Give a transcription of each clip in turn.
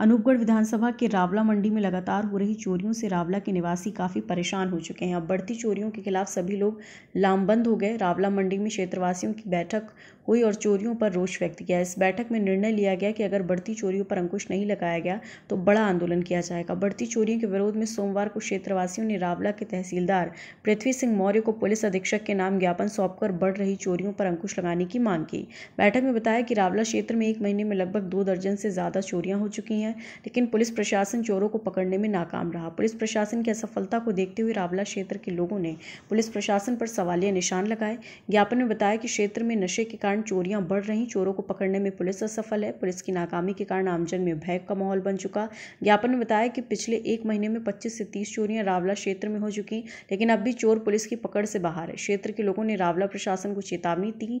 अनूपगढ़ विधानसभा के रावला मंडी में लगातार हो रही चोरियों से रावला के निवासी काफ़ी परेशान हो चुके हैं अब बढ़ती चोरियों के खिलाफ सभी लोग लामबंद हो गए रावला मंडी में क्षेत्रवासियों की बैठक हुई और चोरियों पर रोष व्यक्त किया इस बैठक में निर्णय लिया गया कि अगर बढ़ती चोरियों पर अंकुश नहीं लगाया गया तो बड़ा आंदोलन किया जाएगा बढ़ती चोरियों के विरोध में सोमवार को क्षेत्रवासियों ने रावला के तहसीलदार पृथ्वी सिंह मौर्य को पुलिस अधीक्षक के नाम ज्ञापन सौंपकर बढ़ रही चोरियों पर अंकुश लगाने की मांग की बैठक में बताया कि रावला क्षेत्र में एक महीने में लगभग दो दर्जन से ज़्यादा चोरियाँ हो चुकी हैं हैं लेकिन पुलिस प्रशासन चोरों को पकड़ने में नाकाम रहा पुलिस प्रशासन की असफलता को देखते हुए रावला क्षेत्र के लोगों ने पुलिस प्रशासन पर सवालिया निशान लगाए ज्ञापन में बताया कि क्षेत्र में नशे के कारण चोरियां बढ़ रही चोरों को पकड़ने में पुलिस असफल है पुलिस की नाकामी के कारण आमजन में भय का माहौल बन चुका ज्ञापन में बताया कि पिछले एक महीने में पच्चीस से तीस चोरियां रावला क्षेत्र में हो चुकी लेकिन अब भी चोर पुलिस की पकड़ से बाहर है क्षेत्र के लोगों ने रावला प्रशासन को चेतावनी दी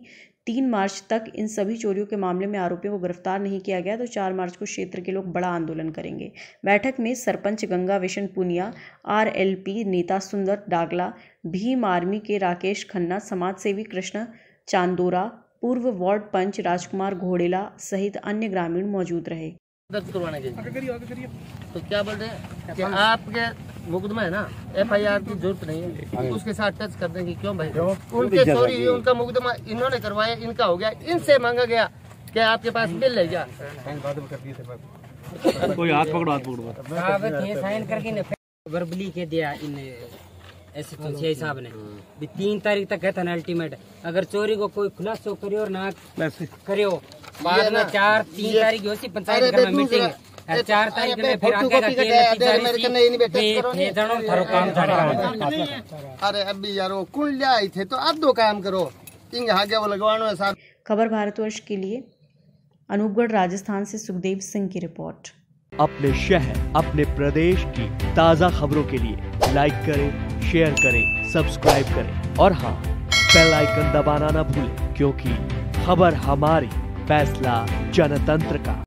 तीन मार्च तक इन सभी चोरियों के मामले में आरोपियों को गिरफ्तार नहीं किया गया तो चार मार्च को क्षेत्र के लोग बड़ा आंदोलन करेंगे बैठक में सरपंच गंगा विशन पुनिया आर नेता सुंदर डागला भीम आर्मी के राकेश खन्ना समाजसेवी कृष्ण चांदोरा पूर्व वार्ड पंच राजकुमार घोड़ेला सहित अन्य ग्रामीण मौजूद रहे दर्ज करवाने के तो क्या बोल रहे हैं आपके मुकदमा है ना एफ आई आर की जरूरत नहीं है हाँ उसके साथ टच कर देंगे क्यों भाई उनके सॉरी उनका मुकदमा इन्होंने करवाया इनका हो गया इनसे मांगा गया क्या आपके पास बिल है क्या कोई हाथ पकड़ो हाथ पकड़ो हाँ, साइन करके वर्बली के दिया इन साहब ने हाँ। भी तीन तारीख तक है था ना अल्टीमेट अगर चोरी को कोई खुलासो करियो ना करियो बाद में चार तीन तारीख हो सी पंचायत मीटिंग तो चार तारीख के फिर आगे का डेट मेरे कने इन बेटे करो ये जणो थारो काम छड़ा अरे अभी यार वो कुल जाए थे तो अब दो काम करो इन आगे वो लगवानो है साहब खबर भारतवर्ष के लिए अनूपगढ़ राजस्थान से सुखदेव सिंह की रिपोर्ट अपने शहर अपने प्रदेश की ताज़ा खबरों के लिए लाइक करें शेयर करें सब्सक्राइब करें और हाँ बेल आइकन दबाना ना भूलें क्योंकि खबर हमारी फैसला जनतंत्र का